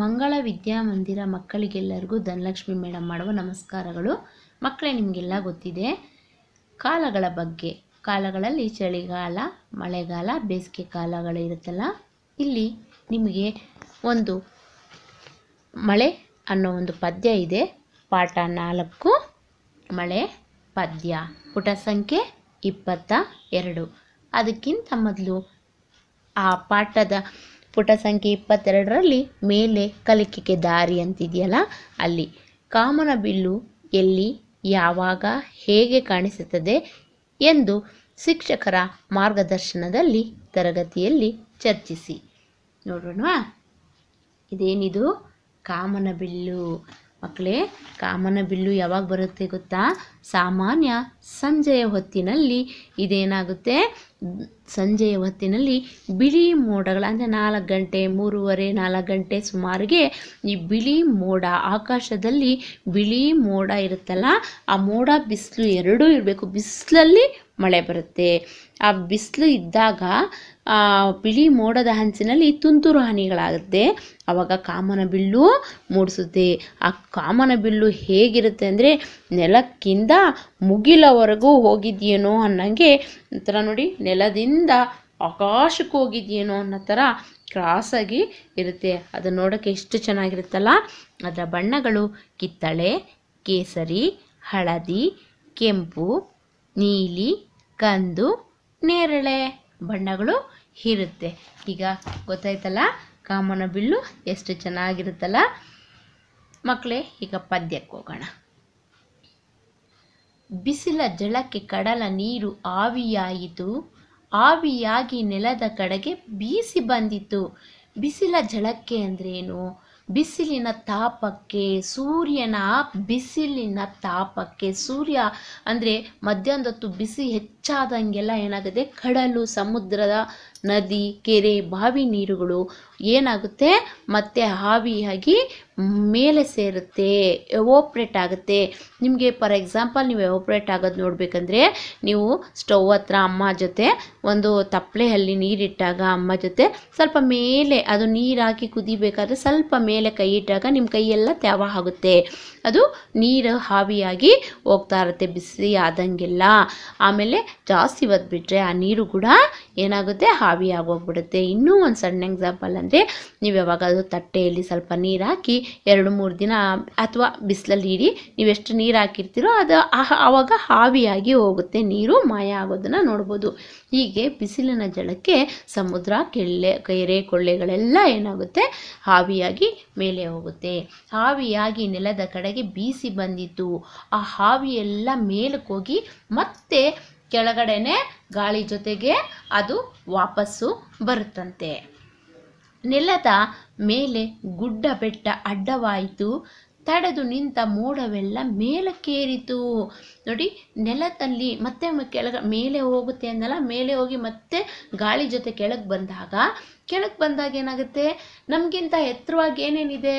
ಮಂಗಳ ವಿದ್ಯಾಮಂದಿರ ಮಕ್ಕಳಿಗೆಲ್ಲರಿಗೂ ಧನಲಕ್ಷ್ಮಿ ಮೇಡಮ್ ಮಾಡುವ ನಮಸ್ಕಾರಗಳು ಮಕ್ಕಳೇ ನಿಮಗೆಲ್ಲ ಗೊತ್ತಿದೆ ಕಾಲಗಳ ಬಗ್ಗೆ ಕಾಲಗಳಲ್ಲಿ ಚಳಿಗಾಲ ಮಳೆಗಾಲ ಬೇಸಿಗೆ ಕಾಲಗಳು ಇರುತ್ತಲ್ಲ ಇಲ್ಲಿ ನಿಮಗೆ ಒಂದು ಮಳೆ ಅನ್ನೋ ಒಂದು ಪದ್ಯ ಇದೆ ಪಾಠ ನಾಲ್ಕು ಮಳೆ ಪದ್ಯ ಪುಟ ಸಂಖ್ಯೆ ಇಪ್ಪತ್ತ ಎರಡು ಅದಕ್ಕಿಂತ ಮೊದಲು ಆ ಪಾಠದ ಪುಟ ಸಂಖ್ಯೆ ಇಪ್ಪತ್ತೆರಡರಲ್ಲಿ ಮೇಲೆ ಕಲಿಕೆಗೆ ದಾರಿ ಅಂತಿದೆಯಲ್ಲ ಅಲ್ಲಿ ಕಾಮನ ಬಿಲ್ಲು ಎಲ್ಲಿ ಯಾವಾಗ ಹೇಗೆ ಕಾಣಿಸುತ್ತದೆ ಎಂದು ಶಿಕ್ಷಕರ ಮಾರ್ಗದರ್ಶನದಲ್ಲಿ ತರಗತಿಯಲ್ಲಿ ಚರ್ಚಿಸಿ ನೋಡೋಣ ಇದೇನಿದು ಕಾಮನ ಬಿಲ್ಲು ಮಕ್ಕಳೇ ಕಾಮನ ಬಿಲ್ಲು ಯಾವಾಗ ಬರುತ್ತೆ ಗೊತ್ತಾ ಸಾಮಾನ್ಯ ಸಂಜೆಯ ಹೊತ್ತಿನಲ್ಲಿ ಇದೇನಾಗುತ್ತೆ ಸಂಜೆಯ ಹೊತ್ತಿನಲ್ಲಿ ಬಿಳಿ ಮೋಡಗಳ ಅಂದರೆ ನಾಲ್ಕು ಗಂಟೆ ಮೂರುವರೆ ನಾಲ್ಕು ಗಂಟೆ ಸುಮಾರಿಗೆ ಈ ಬಿಳಿ ಮೋಡ ಆಕಾಶದಲ್ಲಿ ಬಿಳಿ ಮೋಡ ಇರುತ್ತಲ್ಲ ಆ ಮೋಡ ಬಿಸಿಲು ಎರಡೂ ಇರಬೇಕು ಬಿಸಿಲಲ್ಲಿ ಮಳೆ ಬರುತ್ತೆ ಆ ಬಿಸಿಲು ಇದ್ದಾಗ ಬಿಳಿ ಮೋಡದ ಹಂಚಿನಲ್ಲಿ ತುಂತುರು ಹನಿಗಳಾಗುತ್ತೆ ಆವಾಗ ಕಾಮನ ಬಿಲ್ಲು ಮೂಡಿಸುತ್ತೆ ಆ ಕಾಮನ ಬಿಲ್ಲು ಹೇಗಿರುತ್ತೆ ಅಂದರೆ ನೆಲಕ್ಕಿಂತ ಮುಗಿಲವರೆಗೂ ಹೋಗಿದೆಯೇನೋ ಅನ್ನಂಗೆ ಒಂಥರ ನೋಡಿ ನೆಲದಿಂದ ಆಕಾಶಕ್ಕೆ ಹೋಗಿದೆಯೇನೋ ಅನ್ನೋ ಥರ ಕ್ರಾಸಾಗಿ ಇರುತ್ತೆ ಅದನ್ನು ನೋಡೋಕ್ಕೆ ಎಷ್ಟು ಚೆನ್ನಾಗಿರುತ್ತಲ್ಲ ಅದರ ಬಣ್ಣಗಳು ಕಿತ್ತಳೆ ಕೇಸರಿ ಹಳದಿ ಕೆಂಪು ನೀಲಿ ಕಂದು ನೇರಳೆ ಬಣ್ಣಗಳು ಇರುತ್ತೆ ಈಗ ಗೊತ್ತಾಯ್ತಲ್ಲ ಕಾಮನ ಬಿಲ್ಲು ಎಷ್ಟು ಚೆನ್ನಾಗಿರುತ್ತಲ್ಲ ಮಕ್ಕಳೇ ಈಗ ಪದ್ಯಕ್ಕೆ ಹೋಗೋಣ ಬಿಸಿಲ ಜಳಕ್ಕೆ ಕಡಲ ನೀರು ಆವಿಯಾಯಿತು ಆವಿಯಾಗಿ ನೆಲದ ಕಡೆಗೆ ಬೀಸಿ ಬಂದಿತು ಬಿಸಿಲ ಜಳಕ್ಕೆ ಅಂದ್ರೇನು ಬಿಸಿಲಿನ ತಾಪಕ್ಕೆ ಸೂರ್ಯನ ಬಿಸಿಲಿನ ತಾಪಕ್ಕೆ ಸೂರ್ಯ ಅಂದರೆ ಮಧ್ಯಾಹ್ನದೊತ್ತು ಬಿಸಿ ಹೆಚ್ಚು ಹೆಚ್ಚಾದಂಗೆಲ್ಲ ಏನಾಗುತ್ತೆ ಕಡಲು ಸಮುದ್ರದ ನದಿ ಕೆರೆ ಬಾವಿ ನೀರುಗಳು ಏನಾಗುತ್ತೆ ಮತ್ತೆ ಹಾವಿಯಾಗಿ ಮೇಲೆ ಸೇರುತ್ತೆ ಎವೋಪ್ರೇಟ್ ಆಗುತ್ತೆ ನಿಮಗೆ ಫಾರ್ ಎಕ್ಸಾಂಪಲ್ ನೀವು ಎವೋಪ್ರೇಟ್ ಆಗೋದು ನೋಡಬೇಕಂದ್ರೆ ನೀವು ಸ್ಟೌವ್ ಹತ್ರ ಅಮ್ಮ ಜೊತೆ ಒಂದು ತಪ್ಪಲೆಯಲ್ಲಿ ನೀರಿಟ್ಟಾಗ ಅಮ್ಮ ಜೊತೆ ಸ್ವಲ್ಪ ಮೇಲೆ ಅದು ನೀರಾಕಿ ಕುದಿಬೇಕಾದ್ರೆ ಸ್ವಲ್ಪ ಮೇಲೆ ಕೈ ಇಟ್ಟಾಗ ನಿಮ್ಮ ಕೈಯೆಲ್ಲ ತ್ಯಾವ ಆಗುತ್ತೆ ಅದು ನೀರು ಹಾವಿಯಾಗಿ ಹೋಗ್ತಾ ಇರುತ್ತೆ ಬಿಸಿ ಆದಂಗೆಲ್ಲ ಆಮೇಲೆ ಜಾಸ್ತಿ ಒದ್ಬಿಟ್ರೆ ಆ ನೀರು ಕೂಡ ಏನಾಗುತ್ತೆ ಹಾವಿ ಇನ್ನೂ ಒಂದು ಸಣ್ಣ ಎಕ್ಸಾಂಪಲ್ ಅಂದರೆ ನೀವು ಅದು ತಟ್ಟೆಯಲ್ಲಿ ಸ್ವಲ್ಪ ನೀರು ಹಾಕಿ ಎರಡು ಮೂರು ದಿನ ಅಥವಾ ಬಿಸಿಲಲ್ಲಿ ಇಡಿ ನೀವು ಎಷ್ಟು ನೀರು ಹಾಕಿರ್ತೀರೋ ಅದು ಆವಾಗ ಹಾವಿಯಾಗಿ ಹೋಗುತ್ತೆ ನೀರು ಮಾಯ ಆಗೋದನ್ನು ನೋಡ್ಬೋದು ಹೀಗೆ ಬಿಸಿಲಿನ ಜಳಕ್ಕೆ ಸಮುದ್ರ ಕೆಳ್ಳೆ ಕೆರೆ ಕೊಳ್ಳೆಗಳೆಲ್ಲ ಏನಾಗುತ್ತೆ ಹಾವಿಯಾಗಿ ಮೇಲೆ ಹೋಗುತ್ತೆ ಹಾವಿಯಾಗಿ ನೆಲದ ಕಡೆಗೆ ಬೀಸಿ ಬಂದಿತ್ತು ಆ ಹಾವಿಯೆಲ್ಲ ಮೇಲಕ್ಕೆ ಹೋಗಿ ಮತ್ತೆ ಕೆಳಗಡೆನೆ ಗಾಳಿ ಜೊತೆಗೆ ಅದು ವಾಪಸ್ಸು ಬರುತ್ತಂತೆ ನೆಲದ ಮೇಲೆ ಗುಡ್ಡ ಬೆಟ್ಟ ಅಡ್ಡವಾಯಿತು ತಡೆದು ನಿಂತ ಮೋಡವೆಲ್ಲ ಮೇಲಕ್ಕೇರಿತು ನೋಡಿ ನೆಲದಲ್ಲಿ ಮತ್ತೆ ಕೆಳಗ ಮೇಲೆ ಹೋಗುತ್ತೆ ಅಂದಲ್ಲ ಮೇಲೆ ಹೋಗಿ ಮತ್ತೆ ಗಾಳಿ ಜೊತೆ ಕೆಳಗೆ ಬಂದಾಗ ಕೆಳಗೆ ಬಂದಾಗ ಏನಾಗುತ್ತೆ ನಮಗಿಂತ ಎತ್ತರವಾಗಿ ಏನೇನಿದೆ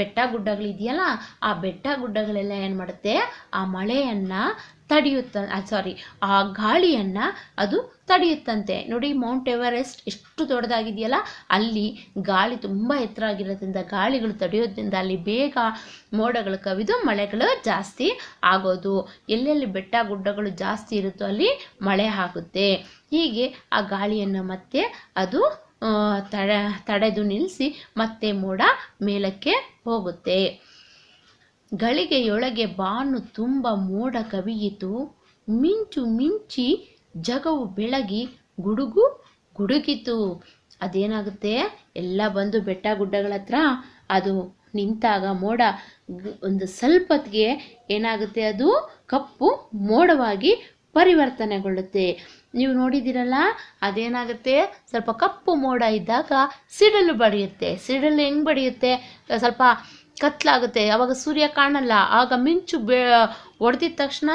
ಬೆಟ್ಟ ಗುಡ್ಡಗಳಿದೆಯಲ್ಲ ಆ ಬೆಟ್ಟ ಗುಡ್ಡಗಳೆಲ್ಲ ಏನು ಮಾಡುತ್ತೆ ಆ ಮಳೆಯನ್ನು ತಡೆಯುತ್ತ ಸಾರಿ ಆ ಗಾಳಿಯನ್ನು ಅದು ತಡೆಯುತ್ತಂತೆ ನೋಡಿ ಮೌಂಟ್ ಎವರೆಸ್ಟ್ ಎಷ್ಟು ದೊಡ್ಡದಾಗಿದೆಯಲ್ಲ ಅಲ್ಲಿ ಗಾಳಿ ತುಂಬ ಎತ್ತರ ಆಗಿರೋದ್ರಿಂದ ಗಾಳಿಗಳು ತಡೆಯೋದ್ರಿಂದ ಅಲ್ಲಿ ಬೇಗ ಮೋಡಗಳು ಕವಿದು ಮಳೆಗಳು ಜಾಸ್ತಿ ಆಗೋದು ಎಲ್ಲೆಲ್ಲಿ ಬೆಟ್ಟ ಗುಡ್ಡಗಳು ಜಾಸ್ತಿ ಇರುತ್ತೋ ಅಲ್ಲಿ ಮಳೆ ಆಗುತ್ತೆ ಹೀಗೆ ಆ ಗಾಳಿಯನ್ನು ಮತ್ತೆ ಅದು ತಡೆ ತಡೆದು ನಿಲ್ಲಿಸಿ ಮತ್ತೆ ಮೋಡ ಮೇಲಕ್ಕೆ ಹೋಗುತ್ತೆ ಗಳಿಗೆಯೊಳಗೆ ಬಾನು ತುಂಬ ಮೋಡ ಕವಿಯಿತು ಮಿಂಚು ಮಿಂಚಿ ಜಗವು ಬೆಳಗಿ ಗುಡುಗು ಗುಡುಗಿತು ಅದೇನಾಗುತ್ತೆ ಎಲ್ಲ ಬಂದು ಬೆಟ್ಟ ಗುಡ್ಡಗಳ ಹತ್ರ ಅದು ನಿಂತಾಗ ಮೋಡ ಒಂದು ಸ್ವಲ್ಪತ್ಗೆ ಏನಾಗುತ್ತೆ ಅದು ಕಪ್ಪು ಮೋಡವಾಗಿ ಪರಿವರ್ತನೆಗೊಳ್ಳುತ್ತೆ ನೀವು ನೋಡಿದ್ದೀರಲ್ಲ ಅದೇನಾಗುತ್ತೆ ಸ್ವಲ್ಪ ಕಪ್ಪು ಮೋಡ ಇದ್ದಾಗ ಸಿಡಲು ಬಡಿಯುತ್ತೆ ಸಿಡಲು ಹೆಂಗೆ ಬಡಿಯುತ್ತೆ ಸ್ವಲ್ಪ ಕತ್ಲಾಗುತ್ತೆ ಯಾವಾಗ ಸೂರ್ಯ ಕಾಣಲ್ಲ ಆಗ ಮಿಂಚು ಬೆ ಹೊಡೆದಿದ ತಕ್ಷಣ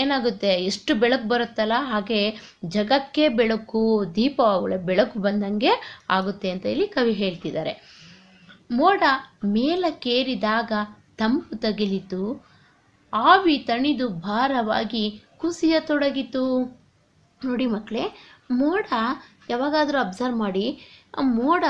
ಏನಾಗುತ್ತೆ ಎಷ್ಟು ಬೆಳಕು ಬರುತ್ತಲ್ಲ ಹಾಗೆ ಜಗಕ್ಕೆ ಬೆಳಕು ದೀಪ ಬೆಳಕು ಬಂದಂಗೆ ಆಗುತ್ತೆ ಅಂತ ಇಲ್ಲಿ ಕವಿ ಹೇಳ್ತಿದ್ದಾರೆ ಮೋಡ ಮೇಲಕ್ಕೇರಿದಾಗ ತಂಪು ತಗಿಲಿತು ಆವಿ ತಣಿದು ಭಾರವಾಗಿ ಕುಸಿಯ ತೊಡಗಿತು ನೋಡಿ ಮಕ್ಕಳೇ ಮೋಡ ಯಾವಾಗಾದರೂ ಅಬ್ಸರ್ವ್ ಮಾಡಿ ಮೋಡ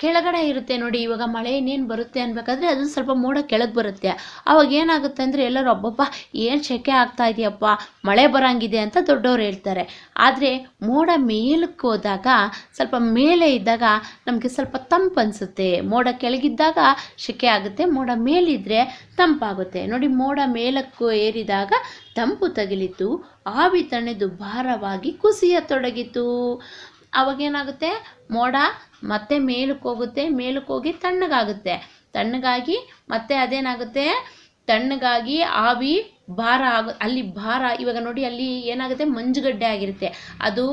ಕೆಳಗಡೆ ಇರುತ್ತೆ ನೋಡಿ ಇವಾಗ ಮಳೆ ಇನ್ನೇನು ಬರುತ್ತೆ ಅನ್ಬೇಕಾದ್ರೆ ಅದನ್ನು ಸ್ವಲ್ಪ ಮೋಡ ಕೆಳಗೆ ಬರುತ್ತೆ ಅವಾಗ ಏನಾಗುತ್ತೆ ಅಂದರೆ ಎಲ್ಲರೂ ಅಬ್ಬಪ್ಪ ಏನು ಶೆಕೆ ಆಗ್ತಾ ಇದೆಯಪ್ಪ ಮಳೆ ಬರಂಗಿದೆ ಅಂತ ದೊಡ್ಡವರು ಹೇಳ್ತಾರೆ ಆದರೆ ಮೋಡ ಮೇಲಕ್ಕೆ ಹೋದಾಗ ಸ್ವಲ್ಪ ಮೇಲೆ ಇದ್ದಾಗ ನಮಗೆ ಸ್ವಲ್ಪ ತಂಪು ಅನಿಸುತ್ತೆ ಮೋಡ ಕೆಳಗಿದ್ದಾಗ ಶೆಕೆ ಆಗುತ್ತೆ ಮೋಡ ಮೇಲಿದ್ದರೆ ತಂಪಾಗುತ್ತೆ ನೋಡಿ ಮೋಡ ಮೇಲಕ್ಕೂ ಏರಿದಾಗ ತಂಪು ತಗಿಲಿತು ಆವಿ ತಣೆದು ಭಾರವಾಗಿ ಕುಸಿಯತೊಡಗಿತು ಆವಾಗೇನಾಗುತ್ತೆ ಮೋಡ ಮತ್ತೆ ಮೇಲಕ್ಕೆ ಹೋಗುತ್ತೆ ಮೇಲಕ್ಕೆ ಹೋಗಿ ತಣ್ಣಗಾಗುತ್ತೆ ತಣ್ಣಗಾಗಿ ಮತ್ತೆ ಅದೇನಾಗುತ್ತೆ ತಣ್ಣಗಾಗಿ ಆವಿ ಭಾರ ಆಗ ಅಲ್ಲಿ ಭಾರ ಇವಾಗ ನೋಡಿ ಅಲ್ಲಿ ಏನಾಗುತ್ತೆ ಮಂಜುಗಡ್ಡೆ ಆಗಿರುತ್ತೆ ಅದು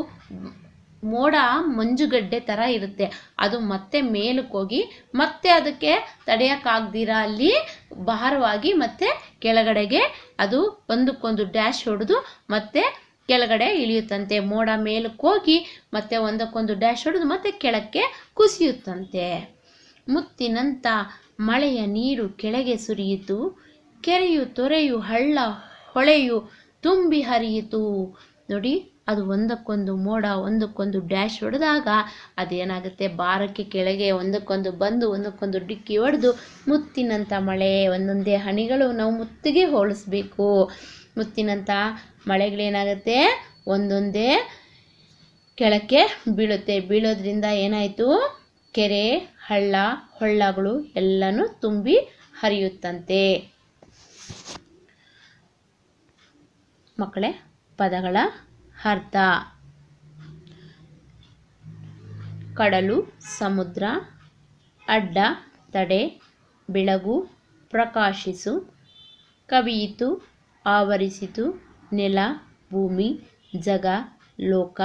ಮೋಡ ಮಂಜುಗಡ್ಡೆ ಥರ ಇರುತ್ತೆ ಅದು ಮತ್ತೆ ಮೇಲಕ್ಕೆ ಹೋಗಿ ಮತ್ತೆ ಅದಕ್ಕೆ ತಡೆಯೋಕ್ಕಾಗ್ದಿರ ಅಲ್ಲಿ ಭಾರವಾಗಿ ಮತ್ತೆ ಕೆಳಗಡೆಗೆ ಅದು ಒಂದಕ್ಕೊಂದು ಡ್ಯಾಶ್ ಹೊಡೆದು ಮತ್ತೆ ಕೆಳಗಡೆ ಇಳಿಯುತ್ತಂತೆ ಮೋಡ ಮೇಲಕ್ಕೋಗಿ ಮತ್ತೆ ಒಂದಕ್ಕೊಂದು ಡ್ಯಾಶ್ ಹೊಡೆದು ಮತ್ತೆ ಕೆಳಕ್ಕೆ ಕುಸಿಯುತ್ತಂತೆ ಮುತ್ತಿನಂಥ ಮಳೆಯ ನೀರು ಕೆಳಗೆ ಸುರಿಯಿತು ಕೆರೆಯು ತೊರೆಯು ಹಳ್ಳ ಹೊಳೆಯು ತುಂಬಿ ಹರಿಯಿತು ನೋಡಿ ಅದು ಒಂದಕ್ಕೊಂದು ಮೋಡ ಒಂದಕ್ಕೊಂದು ಡ್ಯಾಶ್ ಹೊಡೆದಾಗ ಅದೇನಾಗುತ್ತೆ ಭಾರಕ್ಕೆ ಕೆಳಗೆ ಒಂದಕ್ಕೊಂದು ಬಂದು ಒಂದಕ್ಕೊಂದು ಡಿಕ್ಕಿ ಹೊಡೆದು ಮುತ್ತಿನಂಥ ಮಳೆ ಒಂದೊಂದೇ ಹನಿಗಳು ನಾವು ಮುತ್ತಿಗೆ ಹೋಲಿಸ್ಬೇಕು ಮುತ್ತಿನಂಥ ಮಳೆಗಳೇನಾಗುತ್ತೆ ಒಂದೊಂದೇ ಕೆಳಕ್ಕೆ ಬೀಳುತ್ತೆ ಬೀಳೋದ್ರಿಂದ ಏನಾಯಿತು ಕೆರೆ ಹಳ್ಳ ಹೊಳ್ಳಗಳು ಎಲ್ಲನೂ ತುಂಬಿ ಹರಿಯುತ್ತಂತೆ ಮಕ್ಕಳೇ ಪದಗಳ ಅರ್ಥ ಕಡಲು ಸಮುದ್ರ ಅಡ್ಡ ತಡೆ ಬೆಳಗು ಪ್ರಕಾಶಿಸು ಕವಿಯಿತು ಆವರಿಸಿತು ನೆಲ ಭೂಮಿ ಜಗ ಲೋಕ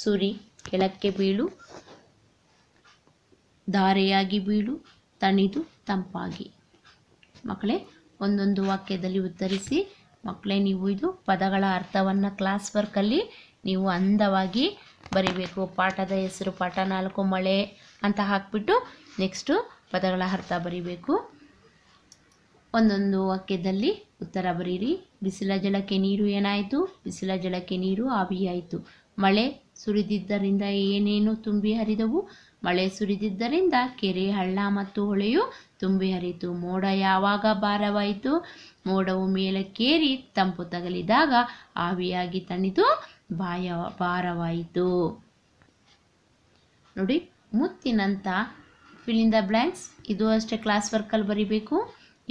ಸುರಿ ಕೆಳಕ್ಕೆ ಬೀಳು ಧಾರೆಯಾಗಿ ಬೀಳು ತಣಿದು ತಂಪಾಗಿ ಮಕ್ಕಳೇ ಒಂದೊಂದು ವಾಕ್ಯದಲ್ಲಿ ಉತ್ತರಿಸಿ ಮಕ್ಕಳೇ ನೀವು ಇದು ಪದಗಳ ಅರ್ಥವನ್ನು ಕ್ಲಾಸ್ ವರ್ಕಲ್ಲಿ ನೀವು ಅಂದವಾಗಿ ಬರಿಬೇಕು ಪಾಠದ ಹೆಸರು ಪಾಠ ನಾಲ್ಕು ಮಳೆ ಅಂತ ಹಾಕ್ಬಿಟ್ಟು ನೆಕ್ಸ್ಟು ಪದಗಳ ಅರ್ಥ ಬರಿಬೇಕು ಒಂದೊಂದು ವಾಕ್ಯದಲ್ಲಿ ಉತ್ತರ ಬರೀರಿ ಬಿಸಿಲ ಜಲಕ್ಕೆ ನೀರು ಏನಾಯಿತು ಬಿಸಿಲ ಜಲಕ್ಕೆ ನೀರು ಆವಿಯಾಯಿತು ಮಳೆ ಸುರಿದಿದ್ದರಿಂದ ಏನೇನು ತುಂಬಿ ಹರಿದವು ಮಳೆ ಸುರಿದಿದ್ದರಿಂದ ಕೆರೆ ಹಳ್ಳ ಮತ್ತು ಹೊಳೆಯು ತುಂಬಿ ಹರಿಯಿತು ಮೋಡ ಯಾವಾಗ ಭಾರವಾಯಿತು ಮೋಡವು ಮೇಲಕ್ಕೇರಿ ತಂಪು ತಗಲಿದಾಗ ಆವಿಯಾಗಿ ತಣಿದು ಬಾಯ ಭಾರವಾಯಿತು ನೋಡಿ ಮುತ್ತಿನಂಥ ಫಿಲಿಂದ ಬ್ಲ್ಯಾಂಕ್ಸ್ ಇದು ಅಷ್ಟೇ ಕ್ಲಾಸ್ ವರ್ಕಲ್ಲಿ ಬರಿಬೇಕು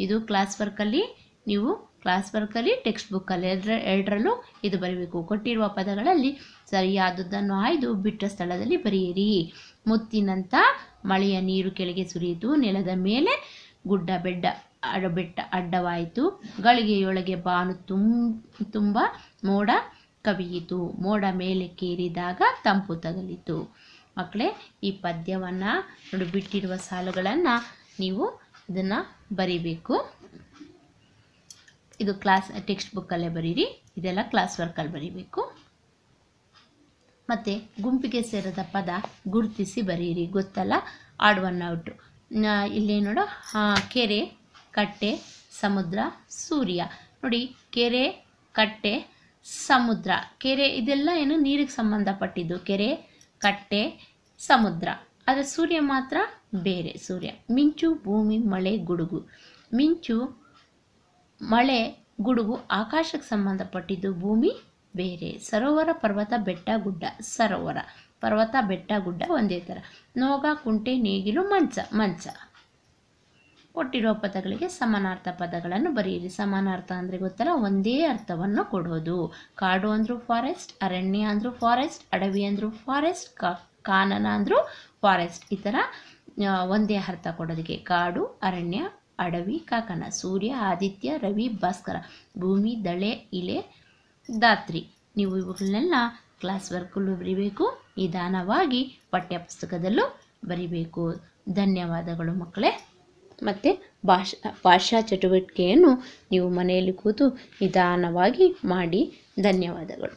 ಇದು ಕ್ಲಾಸ್ ವರ್ಕಲ್ಲಿ ನೀವು ಕ್ಲಾಸ್ ವರ್ಕಲ್ಲಿ ಟೆಕ್ಸ್ಟ್ ಬುಕ್ಕಲ್ಲಿ ಎರಡರ ಎರಡರಲ್ಲೂ ಇದು ಬರೀಬೇಕು ಕೊಟ್ಟಿರುವ ಪದಗಳಲ್ಲಿ ಸರಿಯಾದದ್ದನ್ನು ಆಯ್ದು ಬಿಟ್ಟ ಸ್ಥಳದಲ್ಲಿ ಬರೆಯಿರಿ ಮುತ್ತಿನಂಥ ಮಳೆಯ ನೀರು ಕೆಳಗೆ ಸುರಿಯಿತು ನೆಲದ ಮೇಲೆ ಗುಡ್ಡ ಬೆಡ್ಡ ಅಡ ಬೆಟ್ಟ ಅಡ್ಡವಾಯಿತು ಗಳಿಗೆಯೊಳಗೆ ಬಾನು ತುಂ ತುಂಬ ಮೋಡ ಕವಿಯಿತು ಮೋಡ ಮೇಲೆ ಕೇರಿದಾಗ ತಂಪು ತಗಲಿತು ಮಕ್ಕಳೇ ಈ ಪದ್ಯವನ್ನು ಬಿಟ್ಟಿರುವ ಸಾಲುಗಳನ್ನು ನೀವು ಇದನ್ನು ಬರಿಬೇಕು ಇದು ಕ್ಲಾಸ್ ಟೆಕ್ಸ್ಟ್ ಬುಕ್ಕಲ್ಲೇ ಬರೀರಿ ಇದೆಲ್ಲ ಕ್ಲಾಸ್ ವರ್ಕಲ್ಲಿ ಬರೀಬೇಕು ಮತ್ತು ಗುಂಪಿಗೆ ಸೇರದ ಪದ ಗುರುತಿಸಿ ಬರೀರಿ ಗೊತ್ತಲ್ಲ ಆಡ್ ಒನ್ ಔಟು ಇಲ್ಲಿ ನೋಡು ಕೆರೆ ಕಟ್ಟೆ ಸಮುದ್ರ ಸೂರ್ಯ ನೋಡಿ ಕೆರೆ ಕಟ್ಟೆ ಸಮುದ್ರ ಕೆರೆ ಇದೆಲ್ಲ ಏನು ನೀರಿಗೆ ಸಂಬಂಧಪಟ್ಟಿದ್ದು ಕೆರೆ ಕಟ್ಟೆ ಸಮುದ್ರ ಆದರೆ ಸೂರ್ಯ ಮಾತ್ರ ಬೇರೆ ಸೂರ್ಯ ಮಿಂಚು ಭೂಮಿ ಮಳೆ ಗುಡುಗು ಮಿಂಚು ಮಳೆ ಗುಡುಗು ಆಕಾಶಕ್ಕೆ ಸಂಬಂಧಪಟ್ಟಿದ್ದು ಭೂಮಿ ಬೇರೆ ಸರೋವರ ಪರ್ವತ ಬೆಟ್ಟ ಗುಡ್ಡ ಸರೋವರ ಪರ್ವತ ಬೆಟ್ಟ ಗುಡ್ಡ ಒಂದೇ ಥರ ನೋಗ ಕುಂಟೆ ನೇಗಿಲು ಮಂಚ ಮಂಚ ಕೊಟ್ಟಿರುವ ಪದಗಳಿಗೆ ಸಮಾನಾರ್ಥ ಪದಗಳನ್ನು ಬರೆಯಿರಿ ಸಮಾನಾರ್ಥ ಅಂದರೆ ಗೊತ್ತಲ್ಲ ಒಂದೇ ಅರ್ಥವನ್ನು ಕೊಡೋದು ಕಾಡು ಅಂದರೂ ಫಾರೆಸ್ಟ್ ಅರಣ್ಯ ಅಂದರೂ ಫಾರೆಸ್ಟ್ ಅಡವಿ ಅಂದರೂ ಫಾರೆಸ್ಟ್ ಕಾನನ ಅಂದರೂ ಫಾರೆಸ್ಟ್ ಈ ಥರ ಒಂದೇ ಅರ್ಥ ಕೊಡೋದಕ್ಕೆ ಕಾಡು ಅರಣ್ಯ ಅಡವಿ ಕಾಕನ ಸೂರ್ಯ ಆದಿತ್ಯ ರವಿ ಭಾಸ್ಕರ ಭೂಮಿ ದಳೆ ಇಲೆ ದಾತ್ರಿ ನೀವು ಇವುಗಳನ್ನೆಲ್ಲ ಕ್ಲಾಸ್ ವರ್ಕಲ್ಲೂ ಬರೀಬೇಕು ನಿಧಾನವಾಗಿ ಪಠ್ಯಪುಸ್ತಕದಲ್ಲೂ ಬರೀಬೇಕು ಧನ್ಯವಾದಗಳು ಮಕ್ಕಳೇ ಮತ್ತು ಭಾಷಾ ಭಾಷಾ ಚಟುವಟಿಕೆಯನ್ನು ನೀವು ಮನೆಯಲ್ಲಿ ಕೂತು ನಿಧಾನವಾಗಿ ಮಾಡಿ ಧನ್ಯವಾದಗಳು